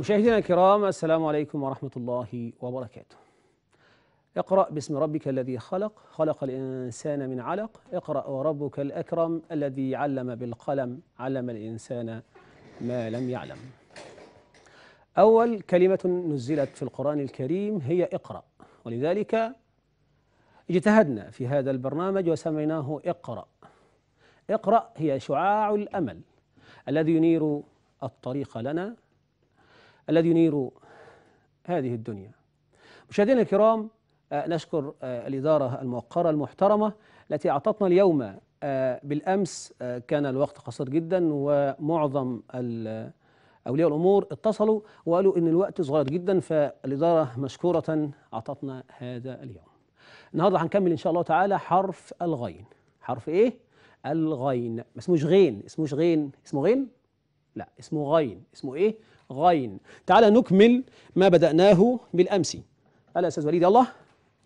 مشاهدينا الكرام السلام عليكم ورحمة الله وبركاته اقرأ باسم ربك الذي خلق خلق الإنسان من علق اقرأ وربك الأكرم الذي علم بالقلم علم الإنسان ما لم يعلم أول كلمة نزلت في القرآن الكريم هي اقرأ ولذلك اجتهدنا في هذا البرنامج وسميناه اقرأ اقرأ هي شعاع الأمل الذي ينير الطريق لنا الذي ينير هذه الدنيا مشاهدينا الكرام آه، نشكر آه، الإدارة الموقرة المحترمة التي أعطتنا اليوم آه، بالأمس كان الوقت قصير جدا ومعظم أولياء الأمور اتصلوا وقالوا إن الوقت صغير جدا فالإدارة مشكورة أعطتنا هذا اليوم النهاردة هنكمل إن شاء الله تعالى حرف الغين حرف إيه؟ الغين ما اسموش غين اسموش غين اسمه غين؟ لا اسمه غين اسمه إيه؟ غين تعال نكمل ما بدأناه بالأمس ألا أستاذ وليد الله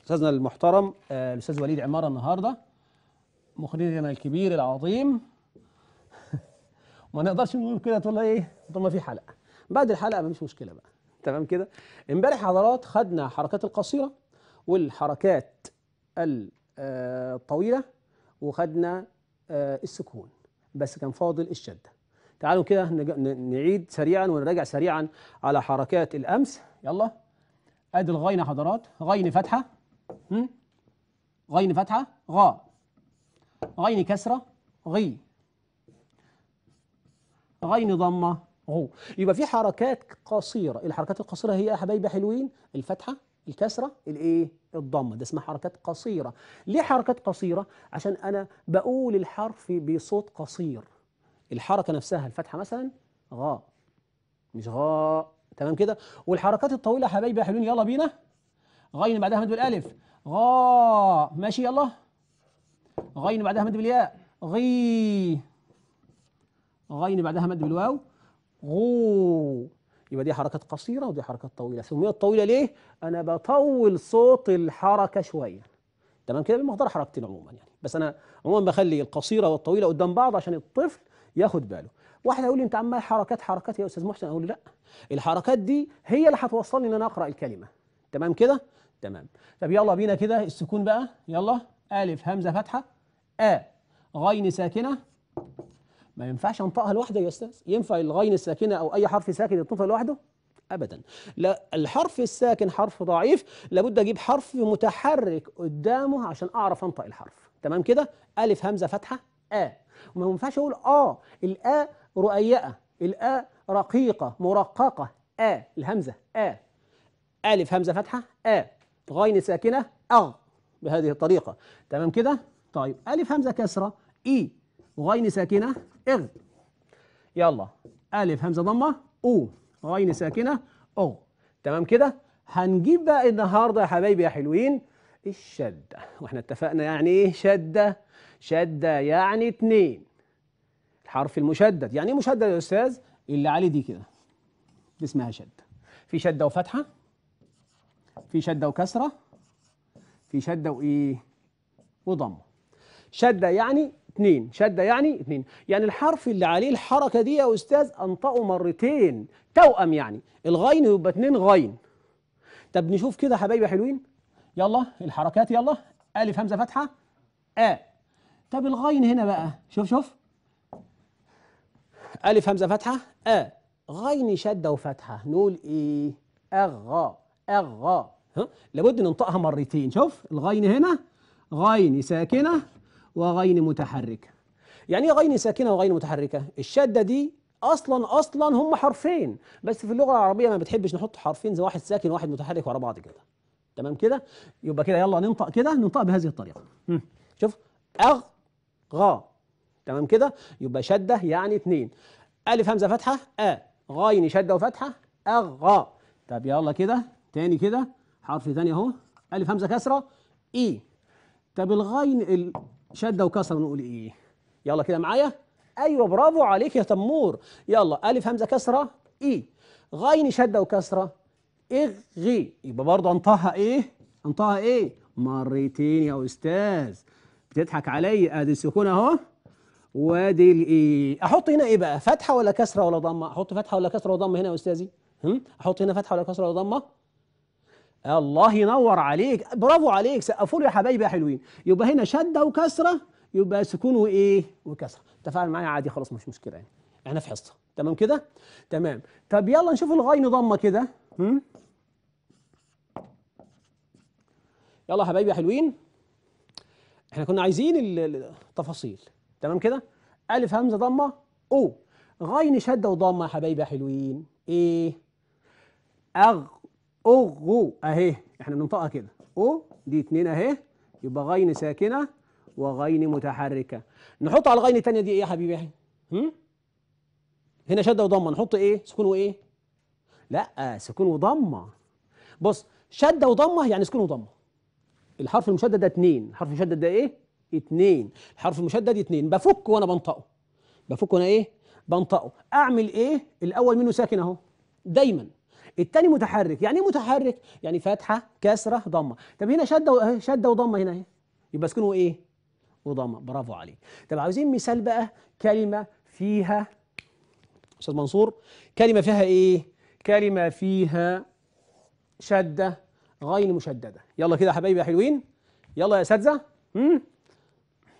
أستاذنا المحترم آه، الأستاذ وليد عمارة النهاردة مخرجنا الكبير العظيم ما نقدرش نقول كده تقول ايه طول ما في حلقه بعد الحلقه مفيش مشكله بقى تمام كده امبارح حضرات خدنا حركات القصيره والحركات آه، الطويله وخدنا آه، السكون بس كان فاضل الشده تعالوا كده نعيد سريعا ونراجع سريعا على حركات الأمس يلا أدي الغين حضرات غين فتحة غين فتحة غا غين كسرة غي غين ضمة غو يبقى في حركات قصيرة الحركات القصيرة هي يا حبايبي حلوين الفتحة الكسرة الايه الضمة ده اسمها حركات قصيرة ليه حركات قصيرة عشان أنا بقول الحرف بصوت قصير الحركة نفسها الفتحة مثلا غاء مش غاء تمام كده والحركات الطويلة يا حبايبي يا حلوين يلا بينا غين بعدها مد بالالف غاء ماشي يلا غين بعدها مد بالياء غي غين بعدها مد بالواو غو يبقى دي حركات قصيرة ودي حركات طويلة سميت الطويله ليه؟ أنا بطول صوت الحركة شوية تمام كده بمقدار حركتين عموما يعني بس أنا عموما بخلي القصيرة والطويلة قدام بعض عشان الطفل ياخد باله واحد هيقول لي انت عمال حركات حركات يا استاذ محسن اقول له لا الحركات دي هي اللي هتوصلني ان انا اقرا الكلمه تمام كده تمام طب يلا بينا كده السكون بقى يلا الف همزه فتحه ا غين ساكنه ما ينفعش انطقها لوحده يا استاذ ينفع الغين الساكنه او اي حرف ساكن يتنطق لوحده ابدا لا الحرف الساكن حرف ضعيف لابد اجيب حرف متحرك قدامه عشان اعرف انطق الحرف تمام كده الف همزه فتحه آ آه. وما ينفعش أقول آه الآ رؤيئة الآ رقيقة مرققة آ الهمزة آ ألف همزة فتحة آ غين ساكنة أغ بهذه الطريقة تمام كده طيب ألف همزة كسرة إي غين ساكنة إغ يلا ألف همزة ضمة أو غين ساكنة أو تمام كده هنجيب بقى النهاردة يا حبايبي يا حلوين الشدة واحنا اتفقنا يعني ايه شدة شدة يعني اتنين الحرف المشدد يعني ايه مشدد يا استاذ اللي عليه دي كده دي اسمها شدة في شدة وفتحة في شدة وكسرة في شدة وايه وضم شدة يعني اتنين شدة يعني اتنين يعني الحرف اللي عليه الحركة دي يا أستاذ أنطقه مرتين توأم يعني الغين يبقى اتنين غين طب نشوف كده حبايبي حلوين يلا الحركات يلا ألف همزة فتحة آ طب الغين هنا بقى شوف شوف ألف همزة فتحة آ غين شدة وفتحة نقول إيه أغا أغا ها لابد ننطقها مرتين شوف الغين هنا غين ساكنة وغين متحركة يعني ايه غين ساكنة وغين متحركة الشدة دي اصلا اصلا هم حرفين بس في اللغه العربيه ما بتحبش نحط حرفين زي واحد ساكن وواحد متحرك ورا بعض كده تمام كده يبقى كده يلا ننطق كده ننطق بهذه الطريقه شوف اغ غا تمام كده يبقى شده يعني اتنين الف همزه فتحه ا غاين يعني شده وفتحه غا طب يلا كده تاني كده حرف تاني اهو الف همزه كسره اي طب الغاين شده وكسره نقول ايه يلا كده معايا ايوه برافو عليك يا تمور يلا الف همزه كسره اي غاين شده وكسره اغي يبقى برضه انطقها ايه انطقها ايه مرتين يا استاذ بتضحك عليا ادي السكون اهو وادي الايه احط هنا ايه بقى فتحه ولا كسره ولا ضمه احط فتحه ولا كسره ولا ضمه هنا يا استاذي هم احط هنا فتحه ولا كسره ولا ضمه الله ينور عليك برافو عليك سقفوا يا حبايبي يا حلوين يبقى هنا شده وكسره يبقى سكون وايه وكسره تفاعل معايا عادي خلاص مش مشكله يعني احنا في حصه تمام كده تمام طب يلا نشوف الغين ضمه كده يلا يا حبايبي يا حلوين احنا كنا عايزين التفاصيل تمام كده الف همزه ضمه او غين شده وضمه يا حبايبي يا حلوين ايه اغ اغو اهي احنا بننطقها كده او دي اتنين اهي يبقى غين ساكنه وغين متحركه نحط على الغين الثانيه دي ايه يا حبيبي هم؟ هنا شده وضمه نحط ايه سكون وايه لا سكون وضمه بص شده وضمه يعني سكون وضمه الحرف المشدد ده اتنين الحرف المشدد ده ايه اتنين الحرف المشدد اتنين بفك وانا بنطقه بفك وانا ايه بنطقه اعمل ايه الاول منه ساكن اهو دايما التاني متحرك يعني ايه متحرك يعني فتحه كسره ضمه طب هنا شده شده وضمه هنا اهي يبقى سكونه ايه وضمه برافو عليك طب عاوزين مثال بقى كلمه فيها استاذ منصور كلمه فيها ايه كلمة فيها شدة غير مشددة يلا كده يا حبايبي يا حلوين يلا يا أساتذة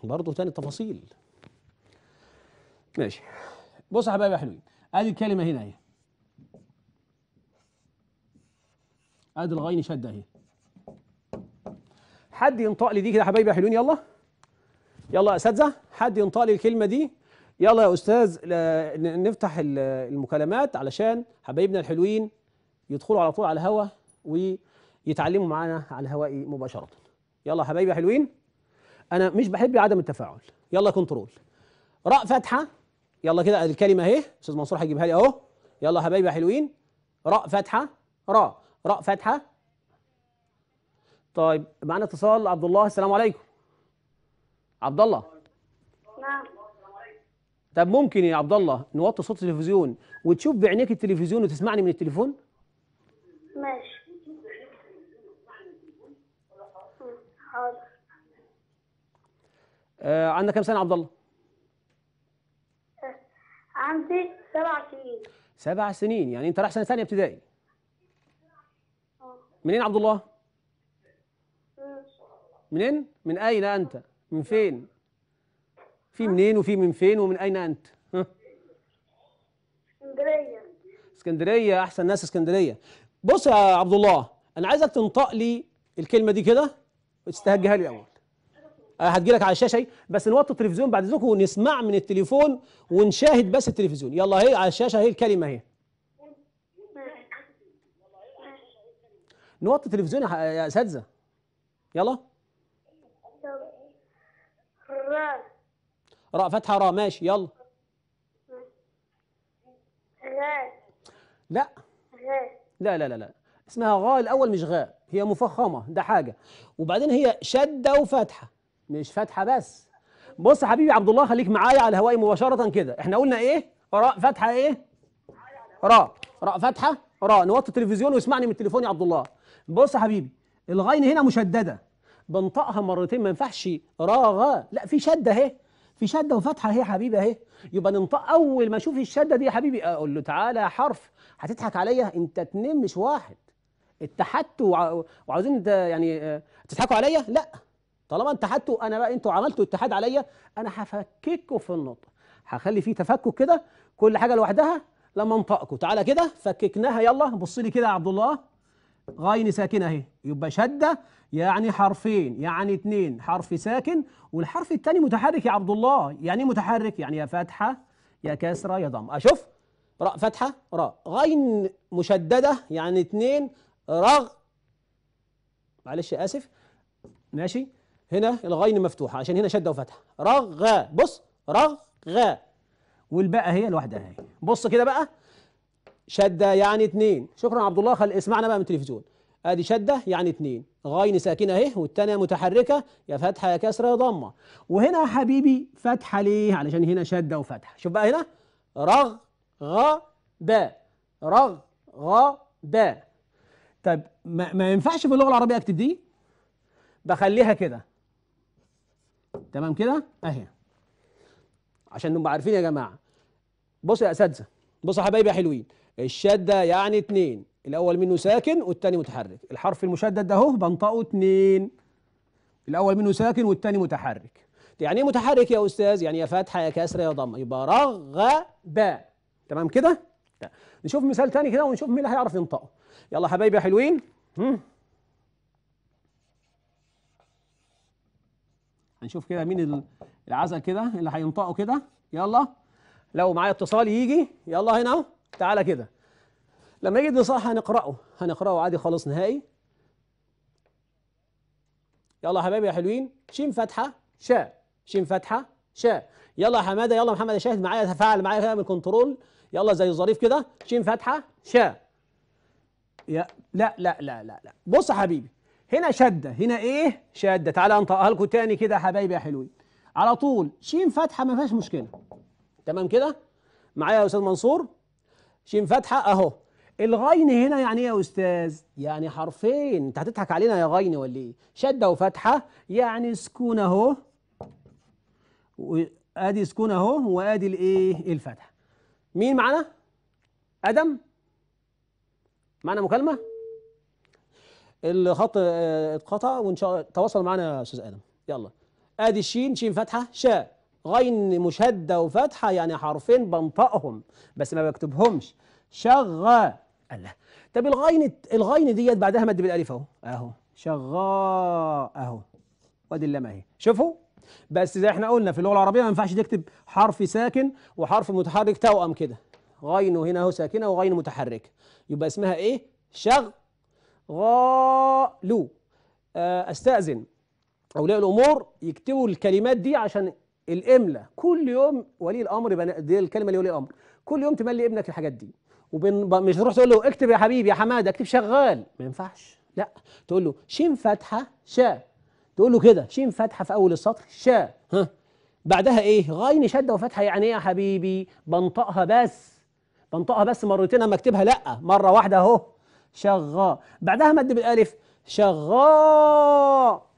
برضه تاني التفاصيل ماشي بص يا حبايبي يا حلوين ادي الكلمه هنا اهي ادي الغين شده اهي حد ينطق لي دي كده يا حبايبي يا حلوين يلا يلا يا اساتذه حد ينطق لي الكلمه دي يلا يا استاذ نفتح المكالمات علشان حبايبنا الحلوين يدخلوا على طول على الهوا ويتعلموا معانا على الهواء مباشره يلا حبايبي حلوين انا مش بحب عدم التفاعل يلا كنترول راء فاتحه يلا كده الكلمه اهي استاذ منصور هيجيبها لي اهو يلا حبايبي حلوين راء فاتحه راء راء فاتحه طيب معانا اتصال عبد الله السلام عليكم عبد الله نعم طب ممكن يا عبد الله نوطي صوت التلفزيون وتشوف بعينيك التلفزيون وتسمعني من التليفون ماشي حاضر آه عندك كام سنه يا عبد الله عندي سبع سنين سبع سنين يعني انت رايح سنه ثانيه ابتدائي اه. منين عبد الله منين من اين انت من فين في منين وفي من فين ومن اين انت اسكندريه اسكندريه احسن ناس اسكندريه بص يا عبد الله انا عايزك تنطق لي الكلمه دي كده وتستهجها لي الاول أه، هتجي لك على الشاشه بس نوطي التلفزيون بعد اذنكم ونسمع من التليفون ونشاهد بس التلفزيون يلا اهي على الشاشه اهي الكلمه اهي نوطي التلفزيون يا اساتذه يلا راء فتحة راء ماشي يلا لا لا لا لا لا اسمها غاء الأول مش غاء هي مفخمة ده حاجة وبعدين هي شدة وفتحة مش فتحة بس بص يا حبيبي عبد الله خليك معايا على الهواء مباشرة كده احنا قلنا ايه راء فتحة ايه راء راء فتحة راء نوطي التلفزيون واسمعني من التليفون يا عبد الله بص يا حبيبي الغين هنا مشددة بنطقها مرتين ما ينفعش راء غاء لا في شدة اهي في شده وفتحه اهي يا حبيبي اهي يبقى ننطق اول ما اشوف الشده دي يا حبيبي اقول له تعالى يا حرف هتضحك عليا انت اتنين مش واحد اتحدتوا وعاوزين يعني آه، تضحكوا عليا لا طالما اتحدتوا انا بقى انتوا عملتوا اتحاد عليا انا هفككوا في النطق هخلي فيه تفكك كده كل حاجه لوحدها لما انطقكوا تعالى كده فككناها يلا بص لي كده يا عبد الله غين ساكنه اهي يبقى شده يعني حرفين يعني اثنين حرف ساكن والحرف الثاني متحرك يا عبد الله يعني إيه متحرك يعني يا فتحة يا كسرة يا ضم أشوف راء فتحة راء غين مشددة يعني اثنين رغ معلش آسف ماشي هنا الغين مفتوحة عشان هنا شدة وفتحة رغ بص رغ والباء هي لوحدها هي بص كده بقى شدة يعني اثنين شكرا عبد الله خلي اسمعنا بقى من التلفزيون ادي شده يعني اتنين غين ساكنه اهي والثانيه متحركه يا فتحه يا كسره يا ضمه وهنا يا حبيبي فتحه ليه علشان هنا شده وفتحه شوف بقى هنا رغ غ ب رغ غ ب طب ما, ما ينفعش في اللغه العربيه اكتب دي بخليها كده تمام كده اهي عشان نبقى عارفين يا جماعه بصوا يا اساتذه بصوا يا حبايبي يا حلوين الشدة يعني اتنين الأول منه ساكن والتاني متحرك الحرف المشدد ده اهو بنطقه اتنين الأول منه ساكن والتاني متحرك يعني ايه متحرك يا أستاذ؟ يعني يا فتحة يا كسرة يا ضمة يبقى رغب تمام كده؟ طيب، نشوف مثال تاني كده ونشوف مين اللي هيعرف ينطقه يلا حبايبي يا حلوين هنشوف كده مين العزل كده اللي هينطقه كده يلا لو معايا اتصال يجي يلا هنا اهو تعالى كده لما يجي صح هنقرأه هنقرأه عادي خالص نهائي يلا يا حبايبي يا حلوين شين فتحة شاء شين فتحة شاء يلا يا حمادة يلا محمد يا شاهد معايا تفاعل معايا كده كنترول يلا زي الظريف كده شين فتحة شاء يا لا لا لا لا لا بص يا حبيبي هنا شدة هنا ايه شدة تعالى انطقها لكم تاني كده يا حبايبي يا حلوين على طول شين فتحة ما فيهاش مشكلة تمام كده معايا يا استاذ منصور شين فاتحه اهو الغين هنا يعني ايه يا استاذ يعني حرفين انت هتضحك علينا يا غين ولا ايه شده وفتحه يعني سكون اهو وادي سكون اهو وادي الايه الفتحه مين معانا ادم معانا مكالمه الخط آه، اتقطع وان شاء الله تواصل معانا يا استاذ ادم يلا ادي الشين شين فاتحه شاء غين مشدة وفتحة يعني حرفين بنطقهم بس ما بكتبهمش شغال الله طب الغين الغين ديت بعدها مد بالالف اهو اهو شغال اهو وادي اللام اهي شوفوا بس زي احنا قلنا في اللغه العربيه ما ينفعش تكتب حرف ساكن وحرف متحرك توأم كده غين هنا اهو ساكنه وغين متحرك يبقى اسمها ايه شغ لو آه، استأذن أولياء الأمور يكتبوا الكلمات دي عشان الاملة كل يوم ولي الامر دي الكلمه لولي الامر كل يوم تملي ابنك الحاجات دي ومش مش تروح تقول له اكتب يا حبيبي يا حماده اكتب شغال ما ينفعش لا تقول له شين فاتحه شا تقول له كده شين فاتحه في اول السطر شا ها بعدها ايه غين شده وفتحه يعني ايه يا حبيبي بنطقها بس بنطقها بس مرتين اما اكتبها لا مره واحده اهو شغا بعدها مد بالالف شغا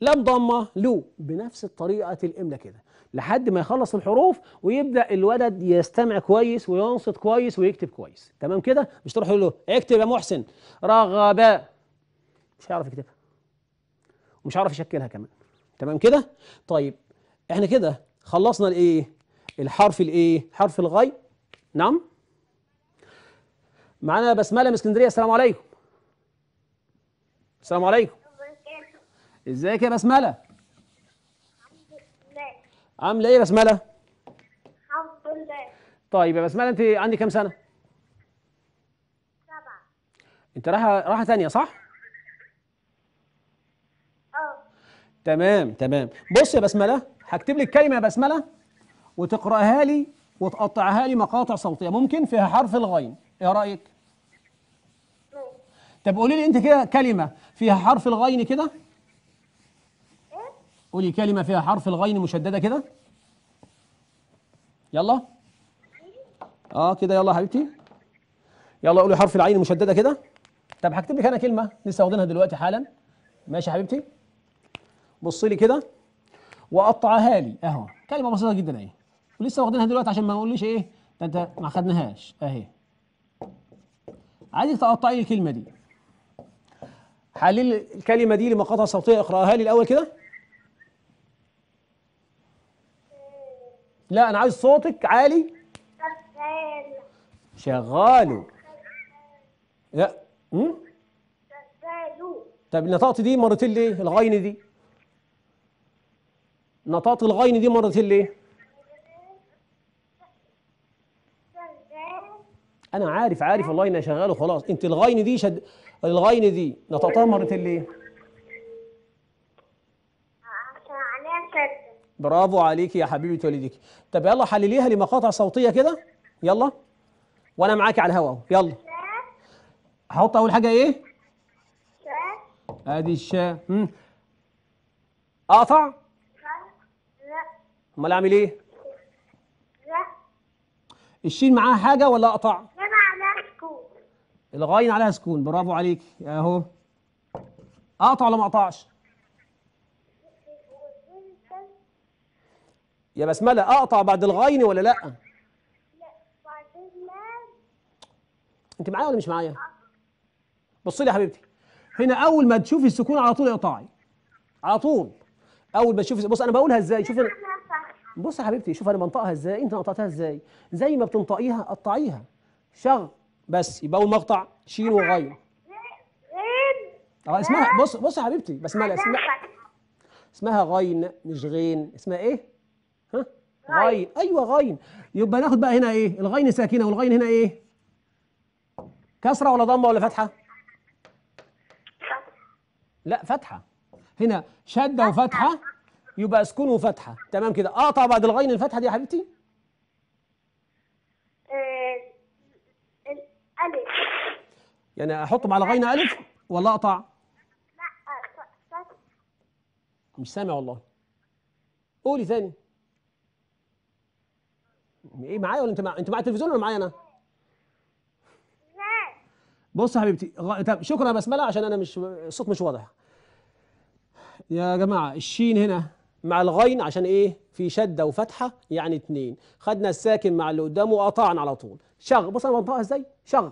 لم ضمه لو بنفس الطريقه الاملة كده لحد ما يخلص الحروف ويبدا الولد يستمع كويس وينصت كويس ويكتب كويس تمام كده مش تروح له اكتب يا محسن رغباء مش هيعرف يكتبها ومش هيعرف يشكلها كمان تمام كده طيب احنا كده خلصنا الايه الحرف الايه حرف الغي نعم معانا بسمله من اسكندريه السلام عليكم السلام عليكم ازيك يا بسمله عامله ايه يا بسمله الحمد لله طيب يا بسمله انت عندك كام سنه سبعة انت رايحه رايحه ثانيه صح اه تمام تمام بص يا بسمله هكتب لك كلمه يا بسمله وتقراها لي وتقطعها لي مقاطع صوتيه ممكن فيها حرف الغين ايه رايك طب قولي لي انت كده كلمه فيها حرف الغين كده قولي كلمة فيها حرف الغين مشددة كده يلا اه كده يلا يا حبيبتي يلا قولي حرف العين مشددة كده طب هكتب لك انا كلمة لسه واخدينها دلوقتي حالا ماشي يا حبيبتي بص لي كده وقطعها لي اهو كلمة بسيطة جدا اهي ولسه واخدينها دلوقتي عشان ما نقوليش ايه ده انت ما خدناهاش اهي عايزك تقطعي الكلمة دي حلل الكلمة دي لمقاطع صوتية اقرأها لي الأول كده لا أنا عايز صوتك عالي شغاله لا امم طب نطقت دي مرتين ليه الغين دي نطقت الغين دي مرتين ليه انا عارف عارف والله انها شغال وخلاص انت الغين دي شد الغين دي نطقتها مرتين ليه برافو عليك يا حبيبه والديك طب يلا حلليها لمقاطع صوتيه كده يلا وانا معاك على الهوا اهو يلا احط اول حاجه ايه ادي الشاء امم اقطع لا امال اعمل ايه لا الشين معاها حاجه ولا اقطع لا سكون الغاين عليها سكون برافو عليك اهو اقطع ولا ما اقطعش يا بسملة أقطع بعد الغين ولا لأ؟ لا أنت معايا ولا مش معايا؟ بصي لي يا حبيبتي هنا أول ما تشوفي السكون على طول اقطعي على طول أول ما تشوفي بص أنا بقولها إزاي شوفي بص يا حبيبتي شوف أنا بنطقها إزاي أنت نطقتها إزاي زي ما بتنطقيها قطعيها شغ بس يبقى أول ما أقطع شين وغين اه اسمها بص بص يا حبيبتي بسملة اسمها اسمها غين مش غين اسمها إيه؟ ها غين ايوه غين يبقى ناخد بقى هنا ايه الغين ساكنه والغين هنا ايه كسره ولا ضمه ولا فتحه لا فتحه هنا شده وفتحه يبقى سكون وفتحه تمام كده اقطع آه، بعد الغين الفتحه دي يا حبيبتي آه، الف يعني احطهم مع الغين الف ولا اقطع لا آه، مش سامع والله قولي ثاني ايه معايا ولا انت مع... انت معايا التلفزيون ولا معايا انا؟ لا بص يا حبيبتي طب شكرا يا بسمله عشان انا مش الصوت مش واضح يا جماعه الشين هنا مع الغين عشان ايه في شده وفتحه يعني اتنين خدنا الساكن مع اللي قدامه وقطعنا على طول شغ بص انا بنطقها ازاي شغ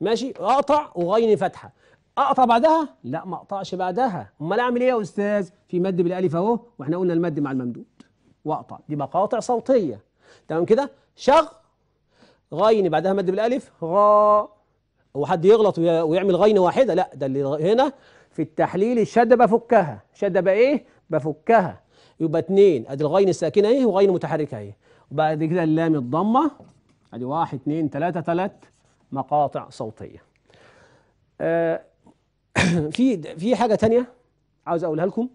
ماشي اقطع وغين فتحه اقطع بعدها لا ما اقطعش بعدها امال اعمل ايه يا استاذ في مد بالالف اهو واحنا قلنا المد مع الممدود واقطع دي مقاطع صوتيه تمام كده شغ غين بعدها مد بالالف غا هو حد يغلط ويعمل غين واحده لا ده اللي هنا في التحليل الشده بفكها شد ايه بفكها يبقى اتنين ادي الغين الساكنه ايه وغين المتحركه ايه وبعد كده اللام الضمه ادي واحد اتنين تلاته تلات مقاطع صوتيه آه في في حاجه تانية عاوز اقولها لكم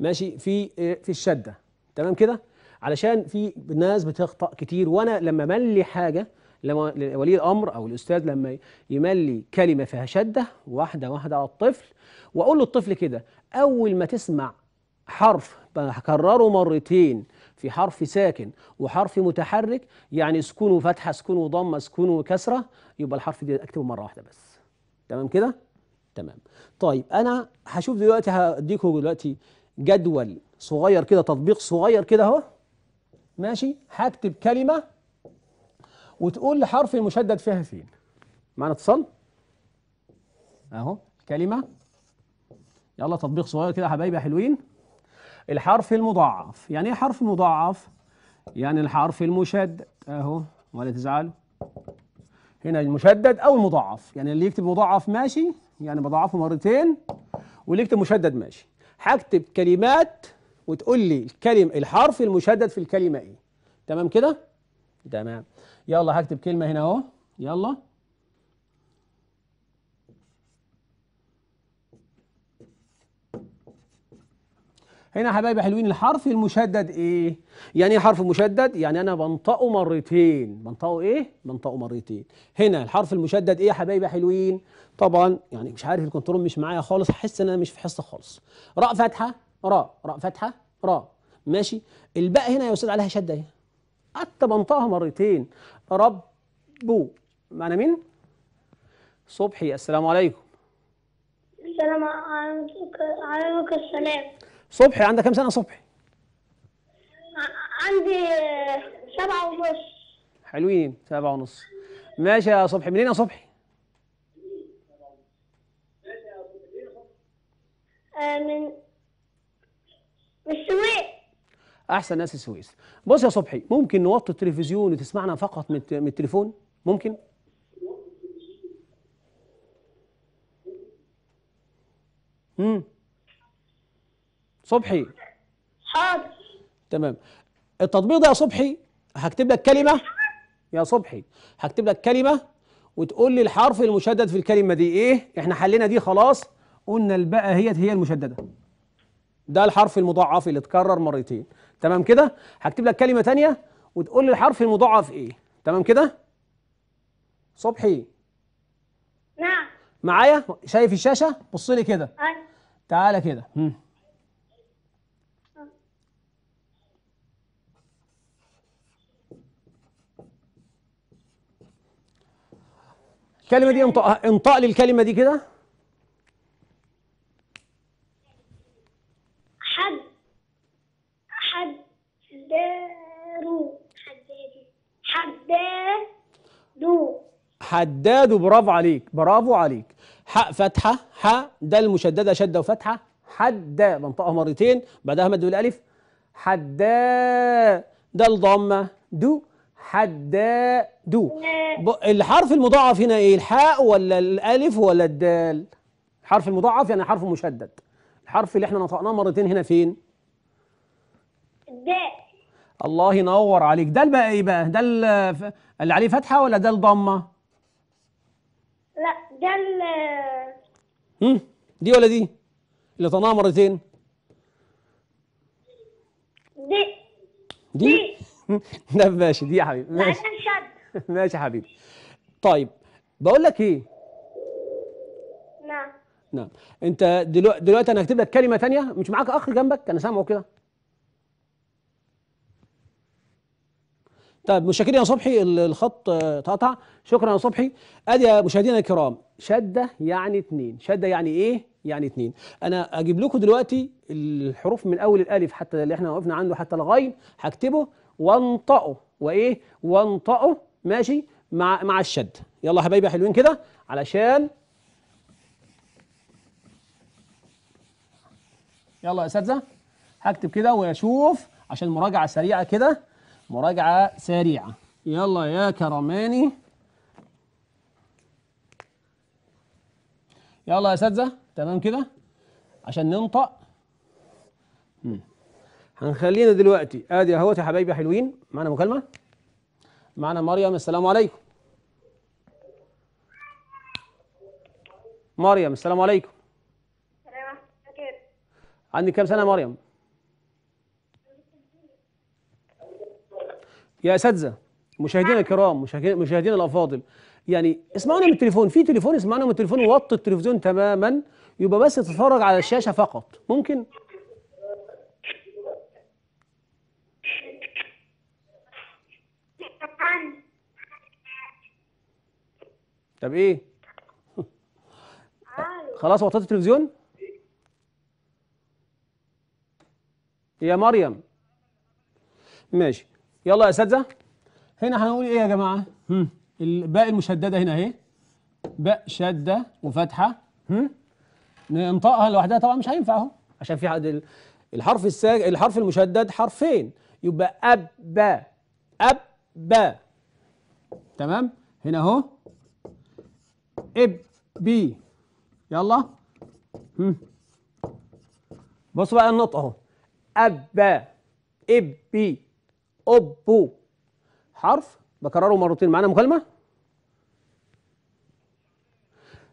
ماشي في آه، في الشده تمام كده علشان في ناس بتخطأ كتير وأنا لما ملي حاجة لما ولي الامر او الاستاذ لما يملي كلمه فيها شده واحده واحده على الطفل واقول للطفل كده اول ما تسمع حرف هكرره مرتين في حرف ساكن وحرف متحرك يعني سكون وفتحه سكون وضمه سكون وكسره يبقى الحرف دي اكتبه مره واحده بس تمام كده تمام طيب انا هشوف دلوقتي هديكم دلوقتي جدول صغير كده تطبيق صغير كده اهو ماشي هكتب كلمة وتقول لي حرف المشدد فيها فين معنى اتصال اهو كلمة يلا تطبيق صغير كده يا حبايبي حلوين الحرف المضاعف يعني ايه حرف مضاعف يعني الحرف المشدد اهو ولا تزعلوا هنا المشدد او المضاعف يعني اللي يكتب مضاعف ماشي يعني بضاعفه مرتين واللي يكتب مشدد ماشي هكتب كلمات وتقول لي الكلمه الحرف المشدد في الكلمه ايه تمام كده تمام يلا هكتب كلمه هنا اهو يلا هنا يا حبايبي حلوين الحرف المشدد ايه يعني ايه حرف مشدد يعني انا بنطقه مرتين بنطقه ايه بنطقه مرتين هنا الحرف المشدد ايه يا حبايبي حلوين طبعا يعني مش عارف الكنترول مش معايا خالص احس ان انا مش في حصه خالص راء فاتحه راء راء فتحة راء ماشي الباء هنا يا أستاذ عليها شدة اهي حتى بنطقها مرتين ربو معنا مين؟ صبحي السلام عليكم السلام عليكم السلام صبحي عندك كم سنة صبحي؟ عندي سبعة ونص حلوين سبعة ونص ماشي يا صبحي منين يا صبحي؟ آه، من السويس احسن ناس السويس بص يا صبحي ممكن نوطي التلفزيون وتسمعنا فقط من التليفون ممكن امم صبحي حاضر تمام التطبيق ده يا صبحي هكتب لك كلمه يا صبحي هكتب لك كلمه وتقول لي الحرف المشدد في الكلمه دي ايه احنا حلينا دي خلاص قلنا الباء هي هي المشدده ده الحرف المضاعف اللي اتكرر مرتين تمام كده هكتب لك كلمه ثانيه وتقول لي الحرف المضاعف ايه تمام كده صبحي نعم معايا شايف الشاشه بص لي كده أيوة. تعالى كده الكلمه دي انطق انطق لي الكلمه دي كده دو حداد برافو عليك برافو عليك حاء فتحة حاء د المشددة شدة وفتحة حدا بنطقها مرتين بعدها مد بالألف حدا ده الضمة دو حدا دو الحرف المضاعف هنا ايه الحاء ولا الألف ولا الدال الحرف المضاعف يعني حرف مشدد الحرف اللي احنا نطقناه مرتين هنا فين الدال الله ينور عليك ده بقى ايه بقى ده اللي عليه فتحه ولا ده الضمه لا ده ال دي ولا دي اللي طناها مرتين دي دي, دي. ده ماشي دي يا حبيبي ماشي ماشي يا حبيبي طيب بقول لك ايه نعم نعم انت دلوقتي دلوقتي انا هكتب لك كلمه ثانيه مش معاك اخ جنبك انا سامعه كده طيب مشاكين يا صبحي الخط آه، اتقطع شكرا يا صبحي ادي يا مشاهدينا الكرام شده يعني اتنين شده يعني ايه يعني اتنين انا اجيب لكم دلوقتي الحروف من اول الالف حتى اللي احنا وقفنا عنده حتى الغين هكتبه وانطقه وايه وانطقه ماشي مع مع الشد يلا حبايبي حلوين كده علشان يلا يا اساتذه هكتب كده واشوف عشان مراجعه سريعه كده مراجعة سريعة يلا يا كرماني يلا يا اساتذه تمام كده عشان ننطق هنخلينا دلوقتي ادي اهوت يا حبايبي حلوين معانا مكالمه معانا مريم السلام عليكم مريم السلام عليكم السلام عندك كام سنه يا مريم يا اساتذه مشاهدينا الكرام مشاهدينا الافاضل يعني اسمعونا من التليفون في تليفون اسمعونا من التليفون وطي التلفزيون تماما يبقى بس تتفرج على الشاشه فقط ممكن طب ايه خلاص وطيت التلفزيون يا مريم ماشي يلا يا اساتذه هنا هنقول ايه يا جماعه هم. الباء المشدده هنا اهي باء شاده وفتحه هم. ننطقها لوحدها طبعا مش هينفع اهو عشان في حد الحرف الساج الحرف المشدد حرفين يبقى اب با تمام هنا اهو اب بي يلا هم. بصوا بقى النطق اهو اب بي أبو حرف بكرره مرتين معانا مكالمة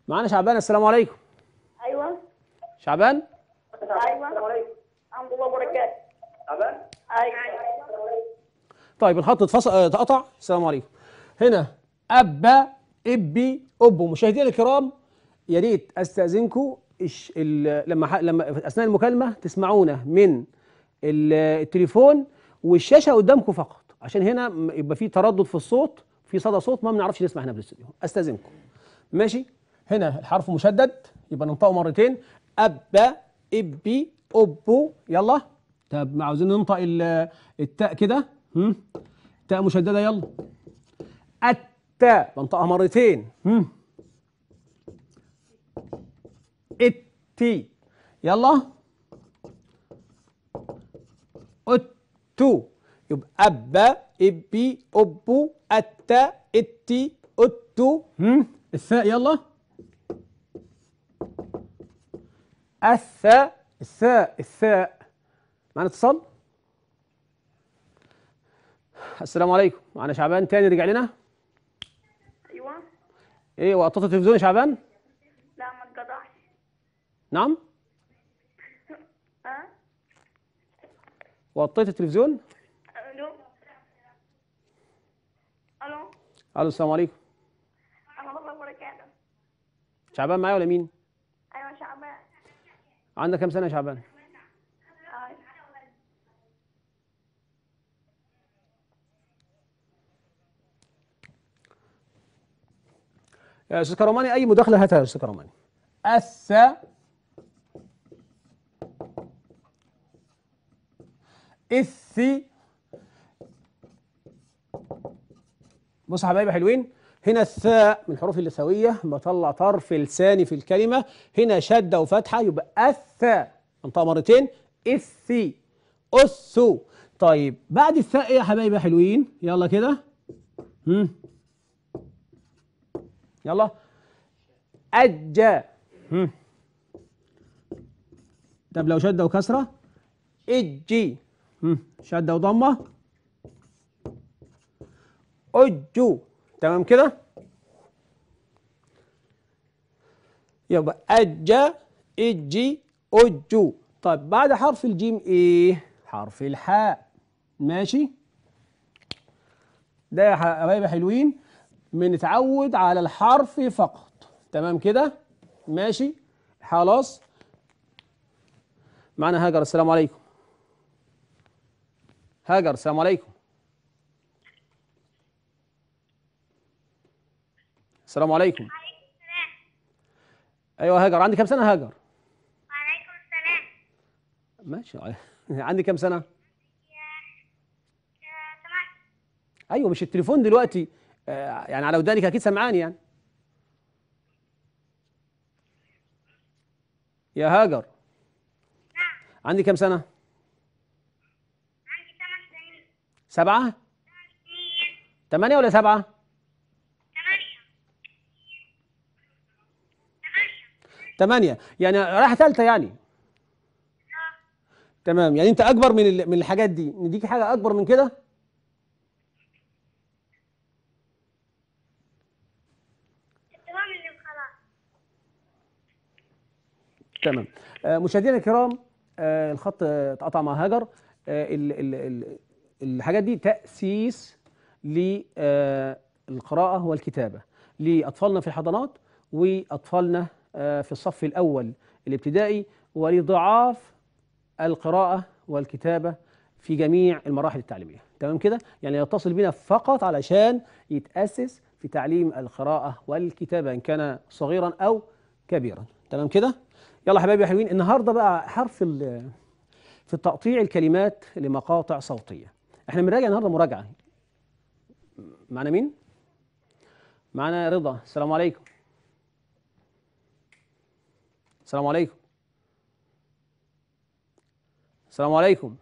معانا شعبان السلام عليكم أيوه شعبان أيوه السلام عليكم الحمد لله وبركاته شعبان أيوه طيب الخط اتفصل آه، اتقطع السلام عليكم هنا أبا إبي أبو مشاهدينا الكرام يا ريت استاذنكم لما لما اثناء المكالمه تسمعونا من التليفون والشاشه قدامكم فقط عشان هنا يبقى في تردد في الصوت في صدى صوت ما بنعرفش نسمع هنا في الاستوديو استاذنكم ماشي هنا الحرف مشدد يبقى ننطقه مرتين ابا ابي ابو يلا طب عاوزين ننطق التاء كده تاء مشدده يلا التاء بنطقها مرتين هم. التي يلا ات تو يبقى أب إبي أبو أتا إتي أتو هم الثاء يلا الثاء الثاء الثاء معنا اتصال السلام عليكم معنا شعبان تاني رجع لنا ايوه ايه وقطت التلفزيون يا شعبان لا ما اتقطعش نعم وطيت التلفزيون الو الو الو السلام عليكم ورحمه الله وبركاته شعبان معايا ولا مين ايوه شعبان عندك كام سنه يا شعبان يا آه، استاذ كرماني اي مداخله هاتها يا استاذ كرماني الس بص بصوا حبايبي حلوين هنا الثاء من الحروف اللثوية بطلع طرف لساني في الكلمة هنا شدة وفتحة يبقى الثاء انطقها مرتين إثي أثو طيب بعد الثاء إيه يا حبايبي حلوين يلا كده هم يلا أجا هم طب لو شدة وكسرة إجي شده وضمه اجو تمام كده يبقى اجا اجي اجو طيب بعد حرف الجيم ايه حرف الحاء ماشي ده يا حبايبي حلوين بنتعود على الحرف فقط تمام كده ماشي خلاص معنا هاجر السلام عليكم هاجر السلام عليكم السلام عليكم ايوه هاجر عندي كام سنه هاجر وعليكم السلام ماشي عندي كام سنه آه، ايوه مش التليفون دلوقتي آه، يعني على ودانك اكيد سمعاني يعني يا هاجر نعم عندي كام سنه سبعة ثمانية ولا سبعة ثمانية يعني رايحة ثالثة يعني تمام يعني انت اكبر من من الحاجات دي نديك حاجة اكبر من كده تمام آه، مشاهدينا الكرام آه، الخط اتقطع مع هاجر آه، الحاجات دي تأسيس للقراءة آه، والكتابة لأطفالنا في الحضانات وأطفالنا آه، في الصف الأول الابتدائي ولضعاف القراءة والكتابة في جميع المراحل التعليمية تمام كده يعني يتصل بنا فقط علشان يتأسس في تعليم القراءة والكتابة إن كان صغيرا أو كبيرا تمام كده يلا حبايبي يا حلوين النهارده بقى حرف في تقطيع الكلمات لمقاطع صوتيه احنا بنراجع النهارده مراجعه معانا مين معانا رضا السلام عليكم السلام عليكم السلام عليكم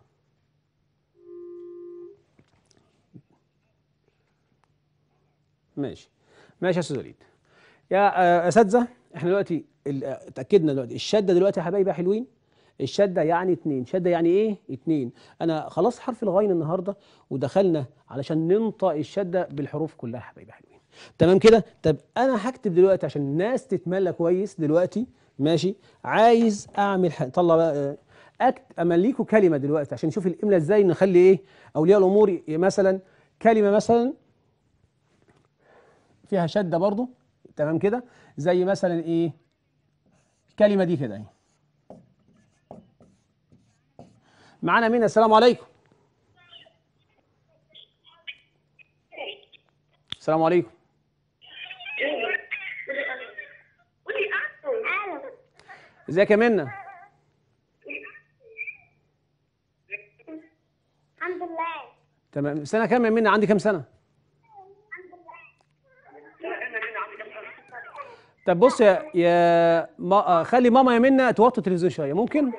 ماشي ماشي يا استاذ وليد يا آه، اساتذه احنا دلوقتي اتاكدنا آه، دلوقتي الشده دلوقتي يا حبايبي حلوين الشده يعني اتنين شده يعني ايه اتنين انا خلاص حرف الغين النهارده ودخلنا علشان ننطق الشده بالحروف كلها يا حبايبي حلوين تمام كده طب انا هكتب دلوقتي عشان الناس تتملى كويس دلوقتي ماشي عايز اعمل حاجه طلع بقى آه، اكت امليكوا كلمه دلوقتي عشان نشوف الاملاء ازاي نخلي ايه اولياء الامور مثلا كلمه مثلا فيها شده برضو تمام كده زي مثلا ايه الكلمه دي كده اهي معانا مين السلام عليكم السلام عليكم ازيك يا منى الحمد لله تمام سنه كام يا منى عندي كام سنه طب بص يا يا ما خلي ماما يا منى توطي التلفزيون شويه ممكن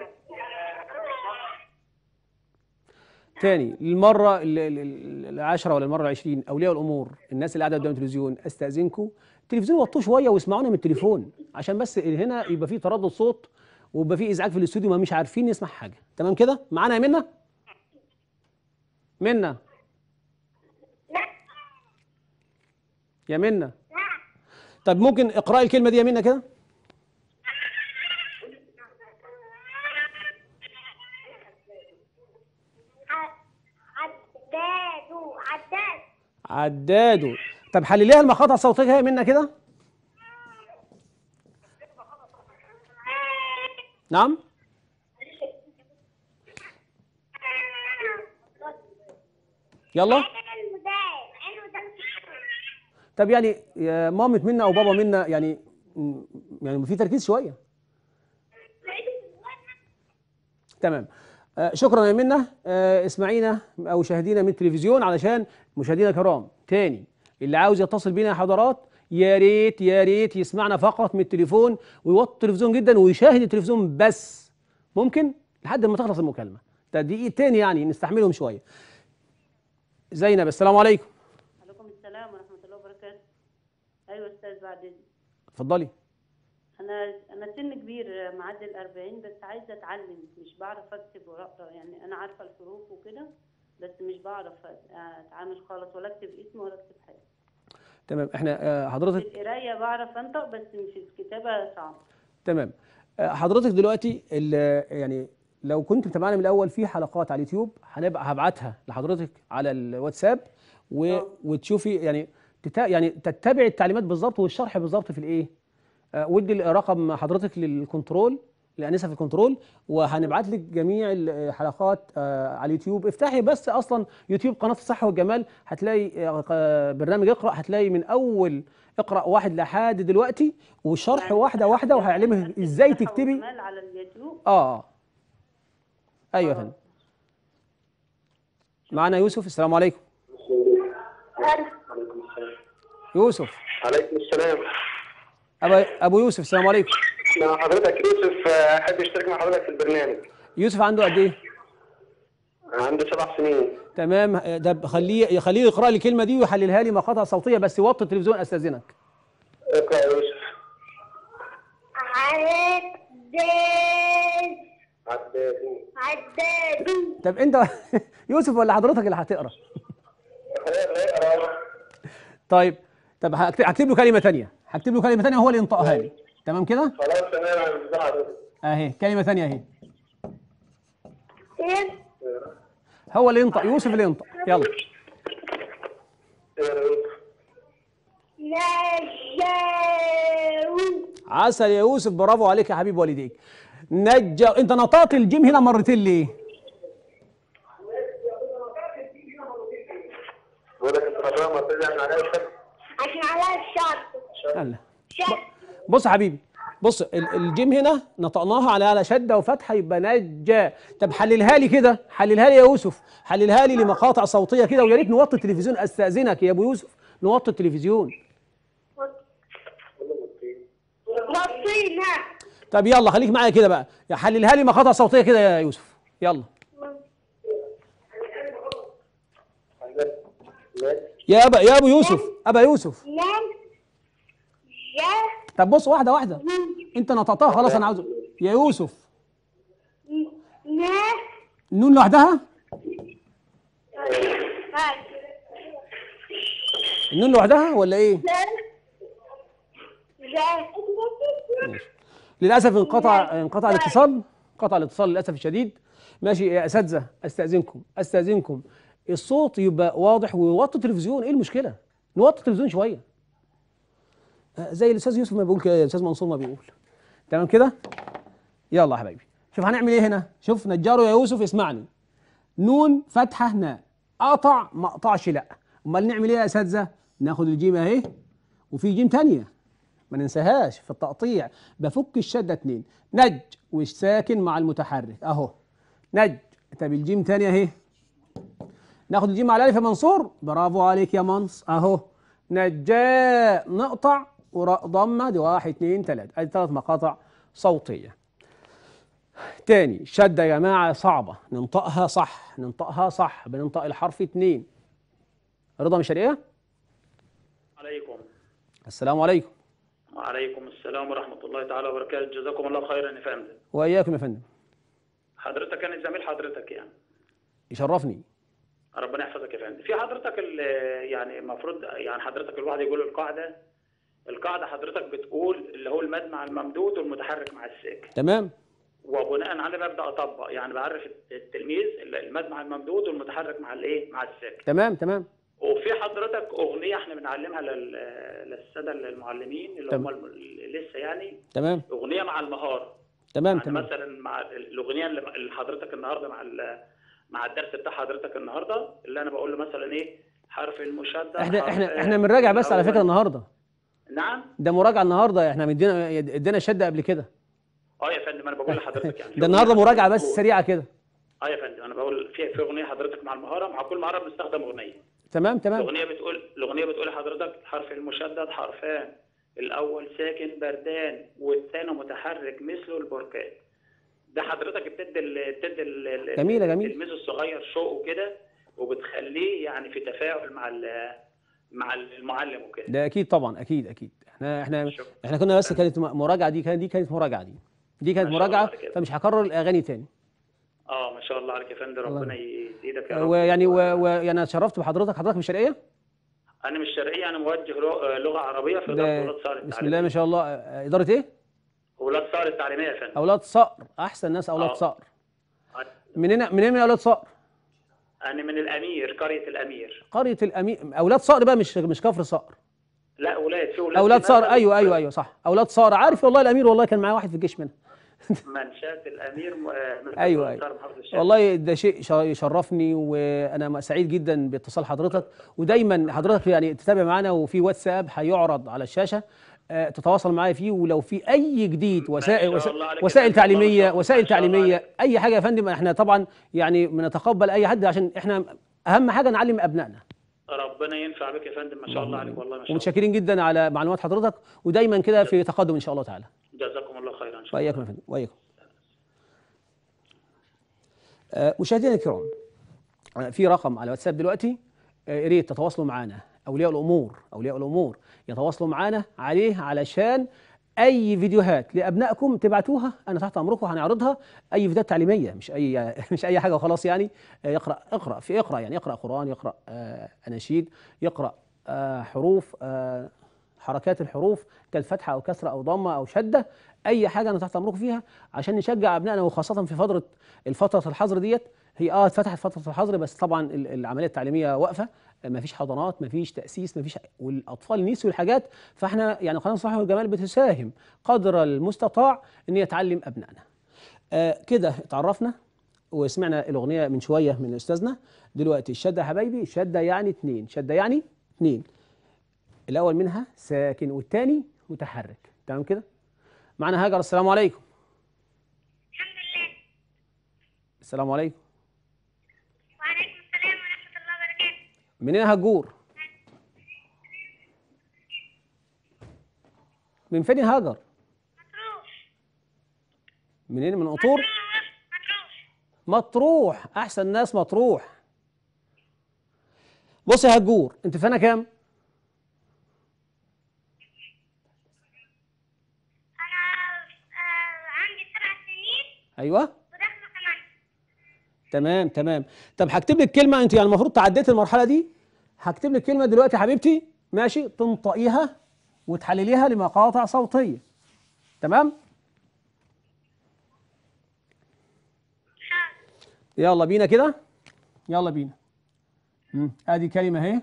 تاني المرة العشرة ولا المرة العشرين أولياء الأمور الناس اللي قاعدة قدام التلفزيون أستأذنكم التلفزيون وطوه شوية واسمعونا من التليفون عشان بس هنا يبقى في تردد صوت ويبقى في إزعاج في الاستوديو ما مش عارفين نسمع حاجة تمام كده معانا يا منى منى يا منى طب ممكن اقرأي الكلمة دي يا منى كده عداد طب حل ليها المقاطع الصوتيه هي منا كده نعم يلا طب يعني آه، مامة منا او بابا منا يعني يعني في تركيز شويه تمام آه شكرا يا منة آه اسمعينا او شاهدينا من التلفزيون علشان مشاهدينا الكرام تاني اللي عاوز يتصل بينا يا حضرات يا ريت يا ريت يسمعنا فقط من التليفون ويوطي التلفزيون جدا ويشاهد التلفزيون بس ممكن لحد ما تخلص المكالمه دقيقتين يعني نستحملهم شويه زينب السلام عليكم وعليكم السلام ورحمه الله وبركاته ايوه استاذ بعد اتفضلي انا انا سن كبير معدي ال 40 بس عايزه اتعلم مش بعرف اكتب واقرا يعني انا عارفه الحروف وكده بس مش بعرف اتعامل خالص ولا اكتب اسمه ولا اكتب حاجه تمام احنا آه، حضرتك القرايه بعرف انطق بس مش الكتابه صعب تمام آه، حضرتك دلوقتي يعني لو كنت متابعنا من الاول في حلقات على اليوتيوب هنبقى هبعتها لحضرتك على الواتساب و... آه. وتشوفي يعني تتا... يعني تتبعي التعليمات بالظبط والشرح بالظبط في الايه ودي رقم حضرتك للكنترول لانسه في الكنترول وهنبعت لك جميع الحلقات آه، على اليوتيوب افتحي بس اصلا يوتيوب قناه الصحه والجمال هتلاقي آه، آه، برنامج اقرا هتلاقي من اول اقرا واحد لحد دلوقتي وشرح يعني واحده واحده وهيعلمك ازاي تكتبي على اليوتيوب اه ايوه يا فندم معنا يوسف السلام عليكم يوسف عليكم السلام ابو ابو يوسف السلام عليكم حضرتك يوسف آه، احب اشترك مع حضرتك في البرنامج يوسف عنده قد ايه؟ عنده سبع سنين تمام ده خليه خليه يقرا لي الكلمه دي ويحللها لي مقاطع صوتيه بس وطي التلفزيون استاذنك اقرا يا يوسف عداد عدادي عدادي طب انت يوسف ولا حضرتك اللي هتقرا؟ طيب طب هكتب له كلمه ثانيه هكتب له كلمه ثانيه هو اللي ينطقها لي تمام كده خلاص تمام اهي كلمه ثانيه اهي إيه؟ هو اللي ينطق يوسف اللي ينطق يلا عسل يا يوسف برافو عليك يا حبيب والديك نجا انت نطقت الجيم هنا مرتين ليه؟ بقول لك انت نطقت مرتين عشان عليها الشرط عشان عليها الشرط بص يا حبيبي بص الجيم هنا نطقناها على على شده وفتحه يبقى نجا طب حللها لي كده حللها لي يا يوسف حللها لي لمقاطع صوتيه كده ويا ريت نوطي التلفزيون استاذنك يا ابو يوسف نوطي التلفزيون وطينا طب يلا خليك معايا كده بقى حللها لي مقاطع صوتيه كده يا يوسف يلا يا ابا يا ابو يوسف ابا يوسف لا. لا. طب بص واحده واحده انت نططها خلاص انا عاوز يا يوسف نون لوحدها النون لوحدها ولا ايه للاسف انقطع انقطع الاتصال انقطع الاتصال للاسف الشديد ماشي يا اساتذه استاذنكم استاذنكم الصوت يبقى واضح ويوطي التلفزيون ايه المشكله نوطي التلفزيون شويه زي الاستاذ يوسف ما بيقول كده الاستاذ منصور ما بيقول تمام كده يلا يا حبايبي شوف هنعمل ايه هنا شوف نجاره يا يوسف اسمعني نون فتحه هنا قطع ما قطعش لا امال نعمل ايه يا اساتذه ناخد الجيم اهي وفي جيم ثانيه ما ننساهاش في التقطيع بفك الشده اتنين نج والساكن مع المتحرك اهو نج طب الجيم ثانيه اهي ناخد الجيم على الالف يا منصور برافو عليك يا منص اهو نجاء نقطع ضمة دي واحد اثنين ثلاثة ادي ثلاث مقاطع صوتية تاني شدة يا جماعة صعبة ننطقها صح ننطقها صح بننطق الحرف اثنين رضا مش ايه؟ عليكم السلام عليكم وعليكم السلام ورحمة الله تعالى وبركاته جزاكم الله خيرا يا فندم وإياكم يا فندم حضرتك أنا يعني زميل حضرتك يعني يشرفني ربنا يحفظك يا فندم في حضرتك يعني المفروض يعني حضرتك الواحد يقول القاعدة القاعده حضرتك بتقول اللي هو المد مع الممدود والمتحرك مع الساكن تمام وبناء على ببدا اطبق يعني بعرف التلميذ المد مع الممدود والمتحرك مع الايه مع الساكن تمام تمام وفي حضرتك اغنيه احنا بنعلمها للساده المعلمين اللي هم لسه يعني تمام اغنيه مع المهاره تمام يعني تمام مثلا مع الاغنيه اللي حضرتك النهارده مع مع الدرس بتاع حضرتك النهارده اللي انا بقول له مثلا ايه حرف المشدد احنا احنا احنا بنراجع بس على فكره النهارده نعم ده مراجعه النهارده احنا مدينا ادينا شده قبل كده اه يا فندم انا بقول لحضرتك يعني ده النهارده مراجعه بس سريعه كده اه يا فندم انا بقول في في اغنيه حضرتك مع المهاره مع كل مهاره بنستخدم اغنيه تمام تمام الاغنيه بتقول الاغنيه بتقول لحضرتك حرف المشدد حرفان الاول ساكن بردان والثاني متحرك مثل البركان ده حضرتك بتدي بتدي جميله جميله الميزو الصغير شوقه كده وبتخليه يعني في تفاعل مع مع المعلم وكده ده اكيد طبعا اكيد اكيد احنا احنا شكرا. احنا كنا بس كانت مراجعه دي كانت دي كانت مراجعه دي دي كانت مراجعه فمش هكرر الاغاني تاني اه ما شاء الله عليك يا فندم ربنا يزيدك يا رب ويعني ويعني اتشرفت بحضرتك حضرتك من الشرقيه انا مش الشرقيه انا موجه لغه عربيه في اداره اولاد صقر التعليميه بسم الله ما شاء الله اداره ايه اولاد صقر التعليميه يا فندم اولاد صقر احسن ناس اولاد آه. صقر منين آه. منين من اولاد صقر أنا من الأمير قرية الأمير قرية الأمير أولاد صقر بقى مش مش كفر صقر لا أولاد في أولاد أولاد صقر أيوه أيوه أيوه صح أولاد صقر عارف والله الأمير والله كان معايا واحد في الجيش منه منشأة الأمير م... أيوة, أيوة. والله ده شيء يشرفني وأنا سعيد جدا باتصال حضرتك ودايما حضرتك يعني تتابع معانا وفي واتساب هيعرض على الشاشة آه، تتواصل معايا فيه ولو في اي جديد وسائل وسائل تعليميه وسائل تعليميه اي حاجه يا فندم احنا طبعا يعني بنتقبل اي حد عشان احنا اهم حاجه نعلم ابنائنا ربنا ينفع بك يا فندم ما شاء الله عليك والله ما شاء الله ومتشكرين جدا على معلومات حضرتك ودايما كده في تقدم ان شاء الله تعالى جزاكم الله خيرا ان شاء الله واياكم يا فندم واياكم آه، مشاهدينا الكرام آه، في رقم على واتساب دلوقتي يا ريت تتواصلوا معانا اولياء الامور اولياء الامور يتواصلوا معانا عليه علشان اي فيديوهات لابنائكم تبعتوها انا تحت امركم هنعرضها اي فيديوهات تعليميه مش اي مش اي حاجه وخلاص يعني يقرا اقرا في اقرا يعني اقرا قران يقرا آه، اناشيد يقرا آه، حروف آه، حركات الحروف كالفتحه او كسره او ضمه او شده اي حاجه انا تحت امركم فيها عشان نشجع ابنائنا وخاصه في فتره الفتره الحظر ديت هي اه اتفتحت فتره الحظر بس طبعا العمليه التعليميه واقفه ما فيش حضانات ما فيش تاسيس ما فيش والاطفال نسوا الحاجات فاحنا يعني قناه الصحه والجمال بتساهم قدر المستطاع ان يتعلم ابنائنا آه كده اتعرفنا وسمعنا الاغنيه من شويه من استاذنا دلوقتي الشده يا حبايبي شده يعني اتنين شده يعني اتنين الاول منها ساكن والتاني متحرك تمام كده معنا هاجر السلام عليكم الحمد لله السلام عليكم منين هاجور من فين هاجر مطروح منين من قطور مطروح مطروح احسن ناس مطروح بص يا هجور انت في سنه كام ايوه تمام تمام طب هكتب لك كلمه انت يعني المفروض تعديت المرحله دي هكتب لك كلمه دلوقتي يا حبيبتي ماشي تنطقيها وتحلليها لمقاطع صوتيه تمام يلا بينا كده يلا بينا ادي كلمه اهي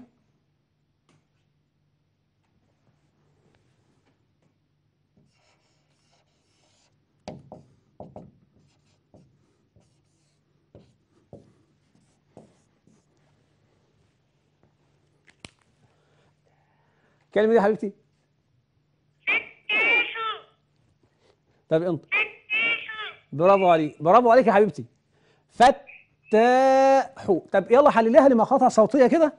كلمة دي حبيبتي طب انت برافو عليك برافو عليك يا حبيبتي فتاحو طب يلا حلليها لمقاطع صوتية كده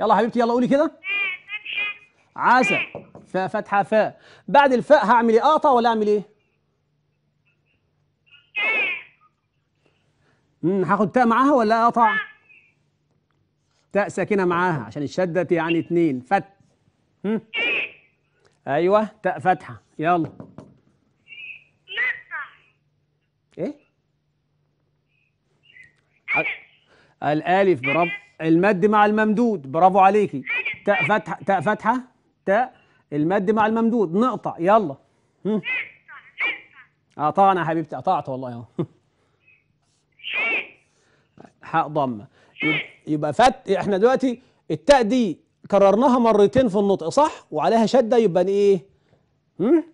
يلا حبيبتي يلا قولي كده عسى فا فتحة فاء بعد الفاء هعمل ايه اقطع ولا اعمل ايه؟ امم هاخد تاء معاها ولا اقطع؟ تاء ساكنه معاها عشان الشده يعني اتنين فت هم؟ ايوه تاء فتحه يلا ايه الالف برب المد مع الممدود برافو عليكي تاء فتحه تاء فتحه تاء المد مع الممدود نقطع يلا هم؟ قطعنا يا حبيبتي قطعت والله اهو حاء ضمه يبقى فت احنا دلوقتي التاء دي كررناها مرتين في النطق صح وعليها شده يبقى ايه هم؟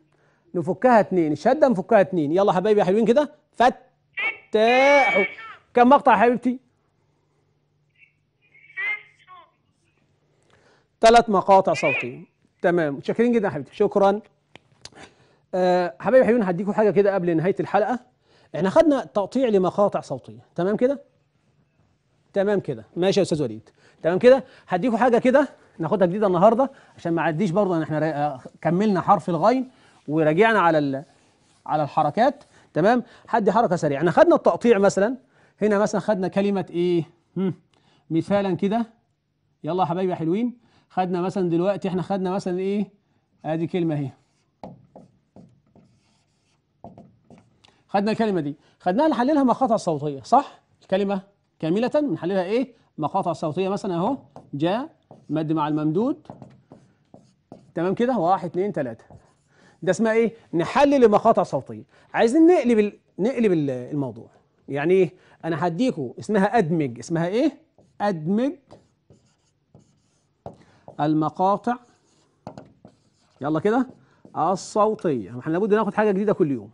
نفكها اتنين الشده نفكها اتنين يلا حبايبي يا حلوين كده فتاحوا كم مقطع يا حبيبتي ثلاث مقاطع صوتية تمام متشكرين جدا يا حبيبتي شكرا أه حبايبي حبيبي هديكم حاجه كده قبل نهايه الحلقه احنا خدنا تقطيع لمقاطع صوتيه تمام كده تمام كده ماشي يا استاذ وليد تمام كده هديكوا حاجه كده ناخدها جديده النهارده عشان ما عديش برضه ان احنا آه، كملنا حرف الغين وراجعنا على ال... على الحركات تمام هدي حركه سريعه احنا خدنا التقطيع مثلا هنا مثلا خدنا كلمه ايه هم. مثالا كده يلا يا حبايبي يا حلوين خدنا مثلا دلوقتي احنا خدنا مثلا ايه ادي كلمه اهي خدنا الكلمه دي خدناها نحللها مقاطع صوتيه صح الكلمه كاملة نحللها إيه مقاطع صوتية مثلا أهو جاء مد مع الممدود تمام كده واحد اتنين تلاتة ده اسمها إيه نحلل المقاطع الصوتية عايزين نقلب ال... نقلب الموضوع يعني إيه أنا هديكوا اسمها أدمج اسمها إيه أدمج المقاطع يلا كده الصوتية احنا لابد ناخد حاجة جديدة كل يوم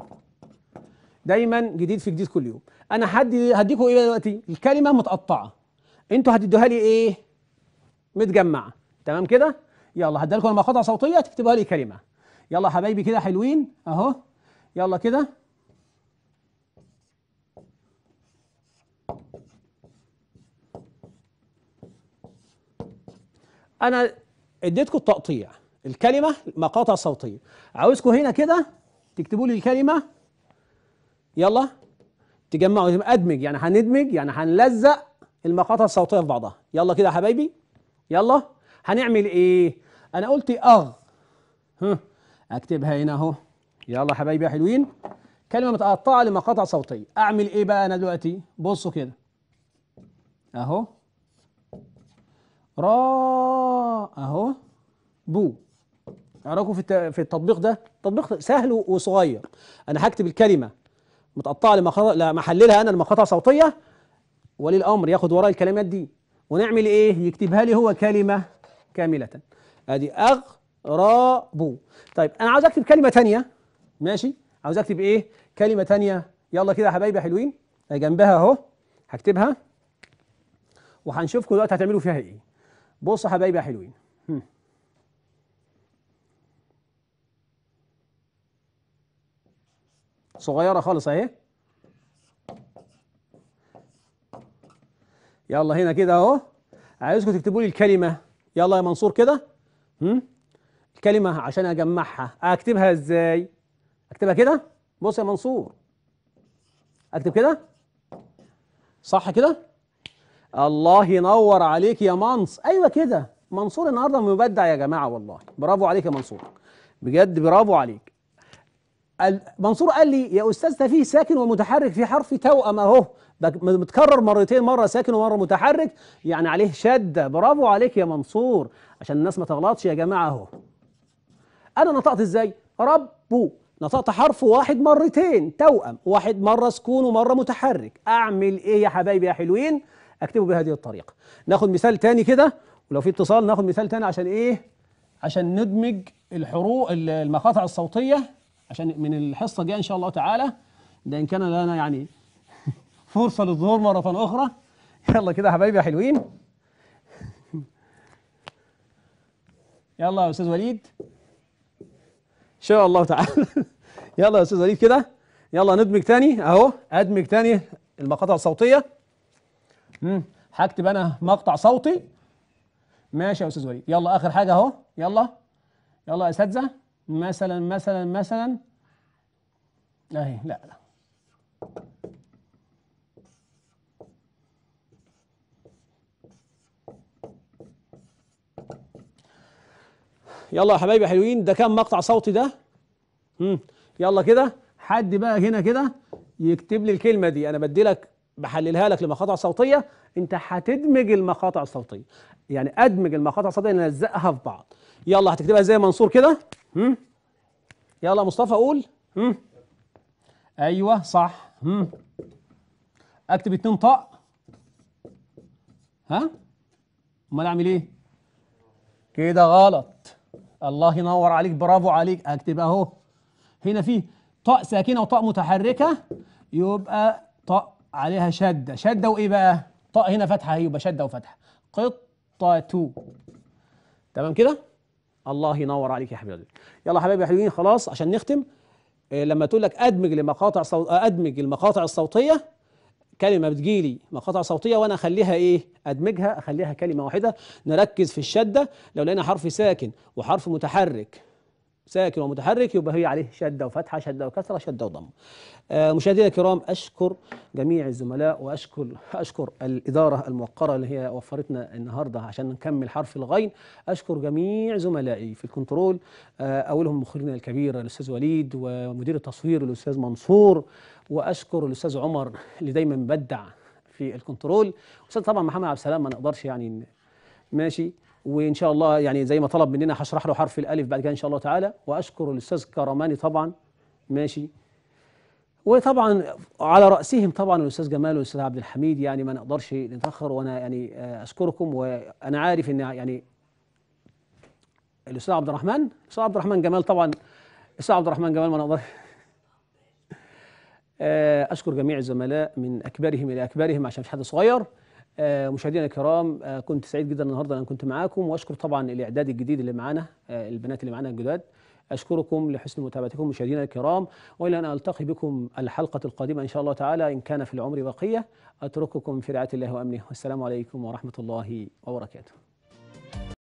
دايما جديد في جديد كل يوم انا هدي هديكم ايه دلوقتي الكلمه متقطعه انتوا هتدوها لي ايه متجمعه تمام كده يلا هدي لكم مقاطع صوتيه تكتبوها لي كلمه يلا حبايبي كده حلوين اهو يلا كده انا اديتكم التقطيع الكلمه مقاطع صوتيه عاوزكم هنا كده تكتبوا لي الكلمه يلا تجمعوا ادمج يعني هندمج يعني هنلزق المقاطع الصوتيه في بعضها يلا كده يا حبايبي يلا هنعمل ايه انا قلت اغ ها اكتبها هنا اهو يلا حبايبي يا حلوين كلمه متقطعه لمقاطع صوتيه اعمل ايه بقى انا دلوقتي بصوا كده اهو را اهو بو اراكم في في التطبيق ده تطبيق سهل وصغير انا هكتب الكلمه متقطعه لمخطط لمحللها انا المقاطع صوتيه ولي الامر ياخد وراي الكلمات دي ونعمل ايه يكتبها لي هو كلمه كامله ادي اغراب طيب انا عاوز اكتب كلمه ثانيه ماشي عاوز اكتب ايه كلمه ثانيه يلا كده يا حبايبي حلوين جنبها اهو هكتبها وهنشوفكم دلوقتي هتعملوا فيها ايه بصوا يا حبايبي يا حلوين صغيره خالص اهي يلا هنا كده اهو عايزكم تكتبوا لي الكلمه يلا يا منصور كده الكلمه عشان اجمعها اكتبها ازاي اكتبها كده بص يا منصور اكتب كده صح كده الله ينور عليك يا منص ايوه كده منصور النهارده مبدع يا جماعه والله برافو عليك يا منصور بجد برافو عليك منصور قال لي يا أستاذ ده فيه ساكن ومتحرك في حرف توأم أهو متكرر مرتين مرة ساكن ومرة متحرك يعني عليه شدة برافو عليك يا منصور عشان الناس ما تغلطش يا جماعة أهو أنا نطقت إزاي؟ ربو نطقت حرف واحد مرتين توأم واحد مرة سكون ومرة متحرك أعمل إيه يا حبايبي يا حلوين؟ أكتبه بهذه الطريقة ناخد مثال تاني كده ولو في اتصال ناخد مثال تاني عشان إيه؟ عشان ندمج الحروف المقاطع الصوتية عشان من الحصة الجاية إن شاء الله تعالى ده إن كان لنا يعني فرصة للظهور مرة أخرى يلا كده حبايبي يا حلوين يلا يا أستاذ وليد إن شاء الله تعالى يلا يا أستاذ وليد كده يلا ندمج تاني أهو أدمج تاني المقاطع الصوتية هكتب أنا مقطع صوتي ماشي يا أستاذ وليد يلا آخر حاجة أهو يلا يلا يا أساتذة مثلا مثلا مثلا اهي لا لا يلا يا حبايبي حلوين ده كام مقطع صوتي ده مم. يلا كده حد بقى هنا كده يكتب لي الكلمه دي انا بدي لك بحللها لك لمقاطع صوتيه انت هتدمج المقاطع الصوتيه يعني ادمج المقاطع الصوتيه نلزقها في بعض يلا هتكتبها زي منصور كده هم؟ يلا مصطفى قول هم؟ ايوه صح هم؟ اكتب اتنين طق ها امال اعمل ايه كده غلط الله ينور عليك برافو عليك اكتب اهو هنا في طاء ساكنه وطاء متحركه يبقى طاء عليها شده شده وايه بقى طاء هنا فتحه يبقى شده وفتحه قطه تمام كده الله ينور عليك يا حبيبي يلا حبايبي حلوين خلاص عشان نختم آه، لما تقول لك ادمج لمقاطع صوت آه، ادمج المقاطع الصوتيه كلمه بتجيلي مقاطع صوتيه وانا اخليها ايه ادمجها اخليها كلمه واحده نركز في الشده لو لقينا حرف ساكن وحرف متحرك ساكن ومتحرك يبقى هي عليه شده وفتحه شده وكسره شده وضم آه، مشاهدينا الكرام اشكر جميع الزملاء واشكر اشكر الاداره الموقره اللي هي وفرتنا النهارده عشان نكمل حرف الغين اشكر جميع زملائي في الكنترول آه، اولهم مخرجنا الكبير الاستاذ وليد ومدير التصوير الاستاذ منصور واشكر الاستاذ عمر اللي دايما مبدع في الكنترول استاذ طبعا محمد عبد السلام ما نقدرش يعني ماشي وان شاء الله يعني زي ما طلب مننا هشرح له حرف الالف بعد كده ان شاء الله تعالى واشكر الاستاذ كرماني طبعا ماشي وطبعا على راسهم طبعا الاستاذ جمال والاستاذ عبد الحميد يعني ما نقدرش نتاخر وانا يعني آه، اشكركم وانا عارف ان يعني الاستاذ عبد الرحمن الاستاذ عبد الرحمن جمال طبعا الاستاذ عبد الرحمن جمال ما نقدرش آه، اشكر جميع الزملاء من اكبرهم الى اكبرهم عشان في حد صغير آه، مشاهدينا الكرام آه، كنت سعيد جدا النهارده ان كنت معاكم واشكر طبعا الاعداد الجديد اللي معانا آه، البنات اللي معانا الجداد أشكركم لحسن متابعتكم مشاهدينا الكرام وإلى أن ألتقي بكم الحلقة القادمة إن شاء الله تعالى إن كان في العمر بقية أترككم في رعاية الله وأمنه والسلام عليكم ورحمة الله وبركاته